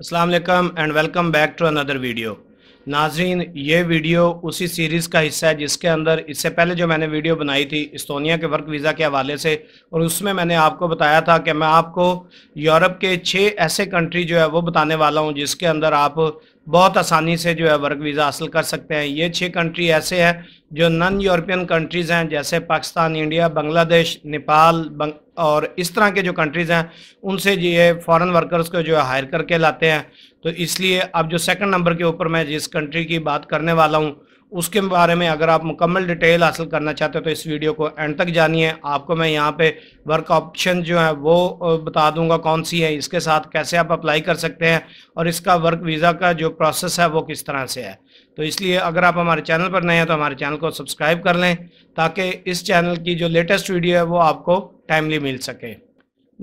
Aslam and welcome back to another video नाजरीन ये video उसी सीरीज़ का हिस्सा है जिसके अंदर इससे पहले जो मैंने वीडियो बनाई थी इस्तोनिया के वर्क वीज़ा के हवाले से और उसमें मैंने आपको बताया था कि मैं आपको यूरोप के छः ऐसे कंट्री जो है वो बताने वाला हूँ जिसके अंदर आप बहुत आसानी से जो है वर्क वीज़ा हासिल कर सकते हैं ये छः कंट्री ऐसे हैं जो नॉन यूरोपियन कंट्रीज़ हैं जैसे पाकिस्तान इंडिया बांग्लादेश नेपाल बंग, और इस तरह के जो कंट्रीज़ हैं उनसे ये फॉरेन वर्कर्स को जो है हायर करके लाते हैं तो इसलिए अब जो सेकंड नंबर के ऊपर मैं जिस कंट्री की बात करने वाला हूँ उसके बारे में अगर आप मुकम्मल डिटेल हासिल करना चाहते हो तो इस वीडियो को एंड तक जानिए आपको मैं यहाँ पे वर्क ऑप्शन जो है वो बता दूंगा कौन सी है इसके साथ कैसे आप अप्लाई कर सकते हैं और इसका वर्क वीज़ा का जो प्रोसेस है वो किस तरह से है तो इसलिए अगर आप हमारे चैनल पर नए हैं तो हमारे चैनल को सब्सक्राइब कर लें ताकि इस चैनल की जो लेटेस्ट वीडियो है वो आपको टाइमली मिल सके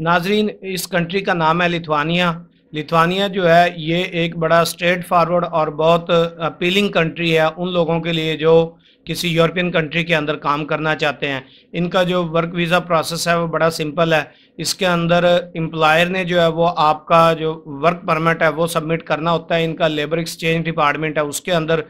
नाजरीन इस कंट्री का नाम है लिथवानिया लिथुआनिया जो है ये एक बड़ा स्ट्रेट फारवर्ड और बहुत अपीलिंग कंट्री है उन लोगों के लिए जो किसी यूरोपियन कंट्री के अंदर काम करना चाहते हैं इनका जो वर्क वीज़ा प्रोसेस है वो बड़ा सिंपल है इसके अंदर एम्प्लॉयर ने जो है वो आपका जो वर्क परमिट है वो सबमिट करना होता है इनका लेबर एक्सचेंज डिपार्टमेंट है उसके अंदर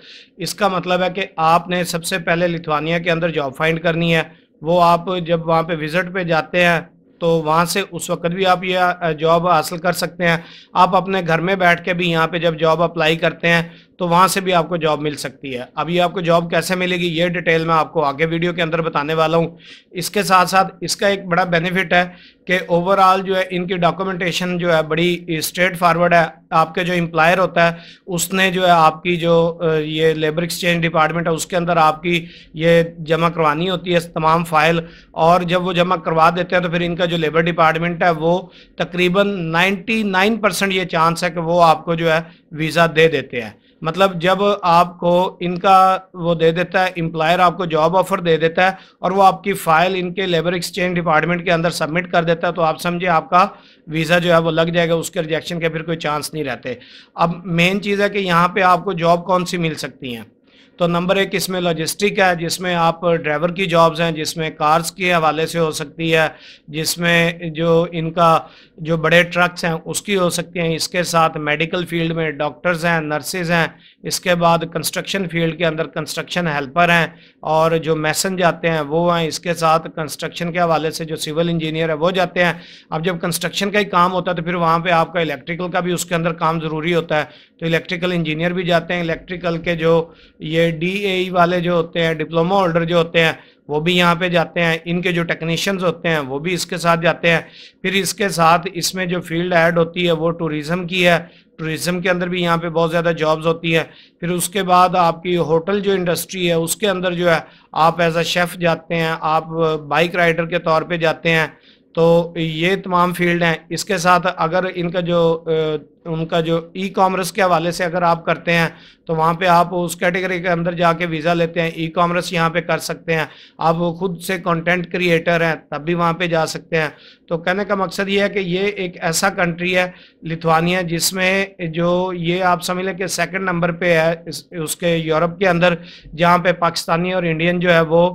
इसका मतलब है कि आपने सबसे पहले लिथुआनिया के अंदर जॉब फाइंड करनी है वो आप जब वहाँ पर विज़िट पर जाते हैं तो वहाँ से उस वक्त भी आप ये जॉब हासिल कर सकते हैं आप अपने घर में बैठ के भी यहाँ पे जब जॉब अप्लाई करते हैं तो वहाँ से भी आपको जॉब मिल सकती है अभी आपको जॉब कैसे मिलेगी ये डिटेल मैं आपको आगे वीडियो के अंदर बताने वाला हूँ इसके साथ साथ इसका एक बड़ा बेनिफिट है कि ओवरऑल जो है इनकी डॉक्यूमेंटेशन जो है बड़ी स्ट्रेट फारवर्ड है आपके जो इम्प्लायर होता है उसने जो है आपकी जो ये लेबर एक्सचेंज डिपार्टमेंट है उसके अंदर आपकी ये जमा करवानी होती है तमाम फाइल और जब वो जमा करवा देते हैं तो फिर इनका जो लेबर डिपार्टमेंट है वो तकरीबन 99 परसेंट ये चांस है कि वो आपको जो है वीज़ा दे देते हैं मतलब जब आपको इनका वो दे देता है इम्प्लायर आपको जॉब ऑफर दे देता है और वो आपकी फ़ाइल इनके लेबर एक्सचेंज डिपार्टमेंट के अंदर सबमिट कर देता है तो आप समझे आपका वीज़ा जो है वो लग जाएगा उसके रिजेक्शन के फिर कोई चांस नहीं रहते अब मेन चीज़ है कि यहाँ पर आपको जॉब कौन सी मिल सकती हैं तो नंबर एक इसमें लॉजिस्टिक है जिसमें आप ड्राइवर की जॉब्स हैं जिसमें कार्स के हवाले से हो सकती है जिसमें जो इनका जो बड़े ट्रक्स हैं उसकी हो सकती हैं इसके साथ मेडिकल फील्ड में डॉक्टर्स हैं नर्सेज हैं इसके बाद कंस्ट्रक्शन फील्ड के अंदर कंस्ट्रक्शन हेल्पर हैं और जो मैसन जाते हैं वो हैं इसके साथ कंस्ट्रक्शन के हवाले से जो सिविल इंजीनियर है वो जाते हैं अब जब कंस्ट्रक्शन का ही काम होता है तो फिर वहाँ पर आपका इलेक्ट्रिकल का भी उसके अंदर काम ज़रूरी होता है तो इलेक्ट्रिकल इंजीनियर भी जाते हैं इलेक्ट्रिकल के जो ये डी e वाले जो होते हैं डिप्लोमा होल्डर जो होते हैं वो भी यहाँ पे जाते हैं इनके जो टेक्नीशियंस होते हैं वो भी इसके साथ जाते हैं फिर इसके साथ इसमें जो फील्ड ऐड होती है वो टूरिज़्म की है टूरिज़्म के अंदर भी यहाँ पे बहुत ज़्यादा जॉब्स होती हैं फिर उसके बाद आपकी होटल जो इंडस्ट्री है उसके अंदर जो है आप एज अ शेफ़ जाते हैं आप बाइक राइडर के तौर पर जाते हैं तो ये तमाम फील्ड हैं इसके साथ अगर इनका जो उनका जो ई कॉमर्स के हवाले से अगर आप करते हैं तो वहाँ पे आप उस कैटेगरी के अंदर जाके वीज़ा लेते हैं ई कॉमर्स यहाँ पे कर सकते हैं आप वो खुद से कंटेंट क्रिएटर हैं तब भी वहाँ पे जा सकते हैं तो कहने का मकसद ये है कि ये एक ऐसा कंट्री है लिथुआनिया जिसमें जो ये आप समझ लें कि सेकेंड नंबर पर है इस, उसके यूरोप के अंदर जहाँ पर पाकिस्तानी और इंडियन जो है वो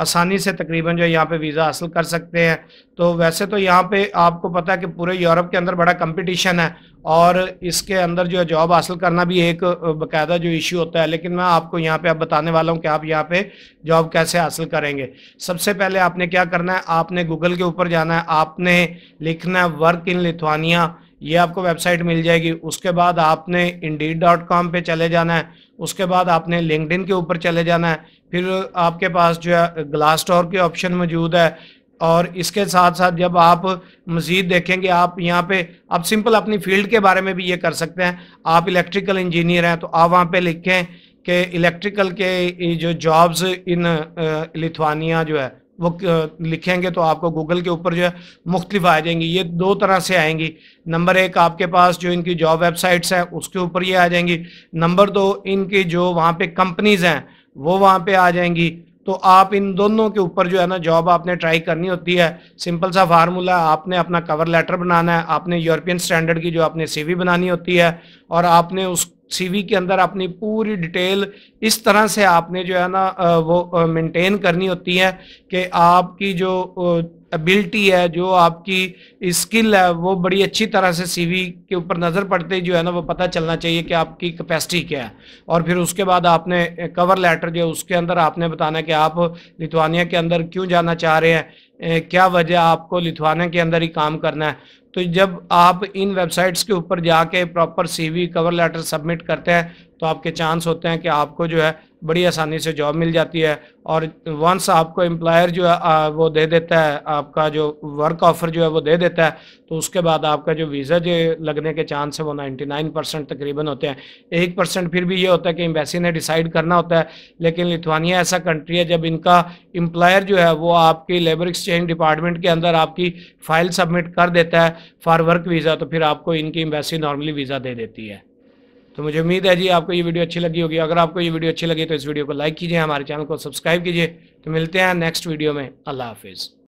आसानी से तकरीबन जो है यहाँ पे वीज़ा हासिल कर सकते हैं तो वैसे तो यहाँ पे आपको पता है कि पूरे यूरोप के अंदर बड़ा कंपटीशन है और इसके अंदर जो है जॉब हासिल करना भी एक बाकायदा जो इशू होता है लेकिन मैं आपको यहाँ पे अब बताने वाला हूँ कि आप यहाँ पे जॉब कैसे हासिल करेंगे सबसे पहले आपने क्या करना है आपने गूगल के ऊपर जाना है आपने लिखना है वर्क इन लिथुआनिया ये आपको वेबसाइट मिल जाएगी उसके बाद आपने इंडीड डॉट कॉम पर चले जाना है उसके बाद आपने लिंकड के ऊपर चले जाना है फिर आपके पास जो है ग्लास स्टोर के ऑप्शन मौजूद है और इसके साथ साथ जब आप मज़ीद देखेंगे आप यहाँ पे आप सिंपल अपनी फील्ड के बारे में भी ये कर सकते हैं आप इलेक्ट्रिकल इंजीनियर हैं तो आप वहाँ पे लिखें कि इलेक्ट्रिकल के जो जॉब्स इन लिथवानिया जो है वो लिखेंगे तो आपको गूगल के ऊपर जो है मुख्तलिफ आ जाएंगी ये दो तरह से आएंगी नंबर एक आपके पास जो इनकी जॉब वेबसाइट्स हैं उसके ऊपर ये आ जाएंगी नंबर दो इनकी जो वहाँ पे कंपनीज़ हैं वो वहाँ पे आ जाएंगी तो आप इन दोनों के ऊपर जो है ना जॉब आपने ट्राई करनी होती है सिंपल सा फार्मूला आपने अपना कवर लेटर बनाना है आपने यूरोपियन स्टैंडर्ड की जो आपने सीवी बनानी होती है और आपने उस सीवी के अंदर अपनी पूरी डिटेल इस तरह से आपने जो है ना वो मेंटेन करनी होती है कि आपकी जो एबिलिटी है जो आपकी स्किल है वो बड़ी अच्छी तरह से सीवी के ऊपर नज़र पड़ते जो है ना वो पता चलना चाहिए कि आपकी कैपेसिटी क्या है और फिर उसके बाद आपने कवर लेटर जो है उसके अंदर आपने बताना कि आप लिथुआनिया के अंदर क्यों जाना चाह रहे हैं क्या वजह आपको लिथुआनिया के अंदर ही काम करना है तो जब आप इन वेबसाइट्स के ऊपर जाके proper CV cover letter submit करते हैं तो आपके चांस होते हैं कि आपको जो है बड़ी आसानी से जॉब मिल जाती है और वंस आपको एम्प्लॉयर जो है वो दे देता है आपका जो वर्क ऑफ़र जो है वो दे देता है तो उसके बाद आपका जो वीज़ा जो लगने के चांस है वो 99 परसेंट तकरीबन होते हैं एक परसेंट फिर भी ये होता है कि एम्बेसी ने डिसाइड करना होता है लेकिन लिथुआनिया ऐसा कंट्री है जब इनका एम्प्लॉयर जो है वो आपकी लेबर एक्सचेंज डिपार्टमेंट के अंदर आपकी फ़ाइल सबमिट कर देता है फॉर वर्क वीज़ा तो फिर आपको इनकी एम्बेसी नॉर्मली वीज़ा दे देती है तो मुझे उम्मीद है जी आपको ये वीडियो अच्छी लगी होगी अगर आपको ये वीडियो अच्छी लगी तो इस वीडियो को लाइक कीजिए हमारे चैनल को सब्सक्राइब कीजिए तो मिलते हैं नेक्स्ट वीडियो में अल्लाह हाफिज़